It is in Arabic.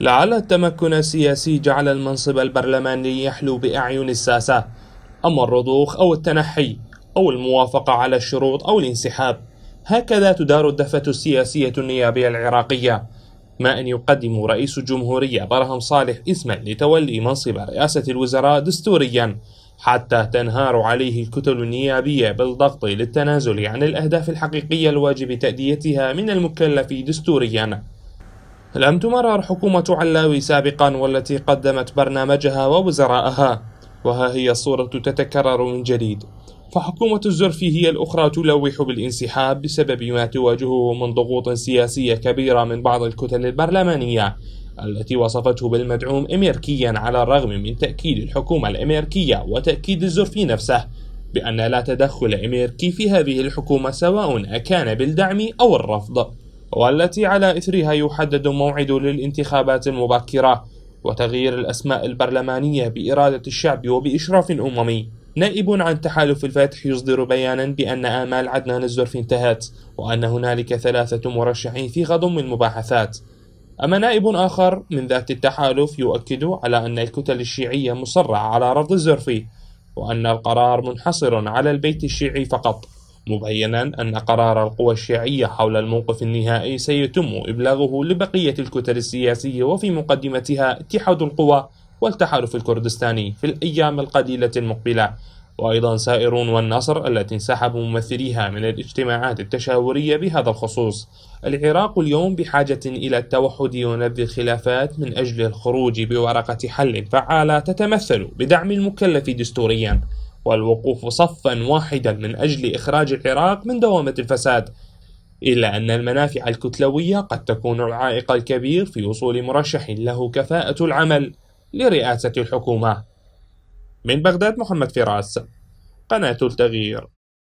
لعل التمكن السياسي جعل المنصب البرلماني يحلو بأعين الساسة أما الرضوخ أو التنحي أو الموافقة على الشروط أو الانسحاب هكذا تدار الدفة السياسية النيابية العراقية ما أن يقدم رئيس الجمهورية برهم صالح اسما لتولي منصب رئاسة الوزراء دستوريا حتى تنهار عليه الكتل النيابية بالضغط للتنازل عن الأهداف الحقيقية الواجب تأديتها من المكلف دستوريا لم تمرر حكومة علاوي سابقا والتي قدمت برنامجها ووزراءها وها هي الصورة تتكرر من جديد فحكومة الزرفي هي الأخرى تلوح بالانسحاب بسبب ما تواجهه من ضغوط سياسية كبيرة من بعض الكتل البرلمانية التي وصفته بالمدعوم إميركيا على الرغم من تأكيد الحكومة الأميركية وتأكيد الزرفي نفسه بأن لا تدخل أميركي في هذه الحكومة سواء أكان بالدعم أو الرفض والتي على إثرها يحدد موعد للانتخابات المبكرة وتغيير الأسماء البرلمانية بإرادة الشعب وبإشراف أممي نائب عن تحالف الفتح يصدر بيانا بأن آمال عدنان الزرفي انتهت وأن هنالك ثلاثة مرشحين في غضم المباحثات أما نائب آخر من ذات التحالف يؤكد على أن الكتل الشيعية مصرة على رفض الزرفي وأن القرار منحصر على البيت الشيعي فقط مبينا أن قرار القوى الشيعية حول الموقف النهائي سيتم إبلاغه لبقية الكتل السياسية وفي مقدمتها اتحاد القوى والتحالف الكردستاني في الأيام القليلة المقبلة وأيضا سائرون والنصر التي انسحب ممثليها من الاجتماعات التشاورية بهذا الخصوص العراق اليوم بحاجة إلى التوحد ونبذ الخلافات من أجل الخروج بورقة حل فعالة تتمثل بدعم المكلف دستوريا والوقوف صفا واحدا من أجل إخراج العراق من دوامة الفساد إلا أن المنافع الكتلوية قد تكون العائق الكبير في وصول مرشح له كفاءة العمل لرئاسة الحكومة من بغداد محمد فراس قناة التغيير